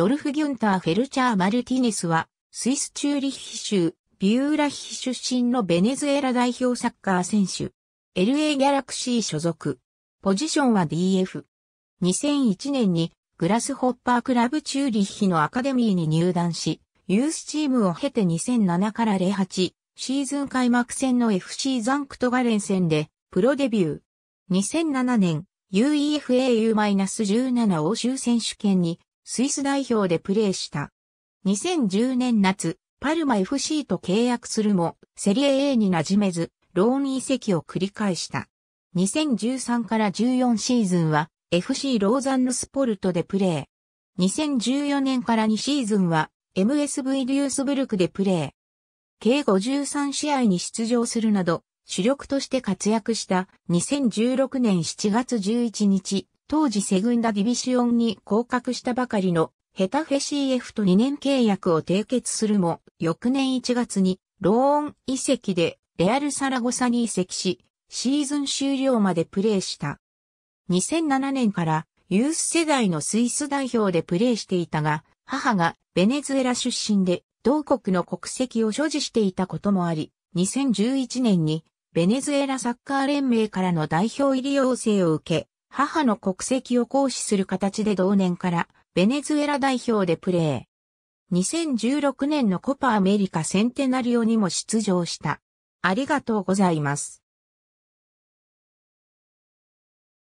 ドルフ・ギュンター・フェルチャー・マルティネスは、スイス・チューリッヒ州、ビューラヒ出身のベネズエラ代表サッカー選手。LA ギャラクシー所属。ポジションは DF。2001年にグラスホッパークラブチューリッヒのアカデミーに入団し、ユースチームを経て2007から08シーズン開幕戦の FC ザンクトガレン戦でプロデビュー。2007年 UEFAU-17 欧州選手権にスイス代表でプレーした。2010年夏、パルマ FC と契約するも、セリエ A に馴染めず、ローン移籍を繰り返した。2013から14シーズンは、FC ローザンヌスポルトでプレー。2014年から2シーズンは、MSV リュースブルクでプレー。計53試合に出場するなど、主力として活躍した2016年7月11日、当時セグンダディビシオンに降格したばかりのヘタフェ CF と2年契約を締結するも、翌年1月にローン移籍でレアル・サラゴサに移籍し、シーズン終了までプレーした。2007年からユース世代のスイス代表でプレーしていたが、母がベネズエラ出身で同国の国籍を所持していたこともあり、2011年にベネズエラサッカー連盟からの代表入り要請を受け、母の国籍を行使する形で同年からベネズエラ代表でプレー。2016年のコパアメリカセンテナリオにも出場した。ありがとうございます。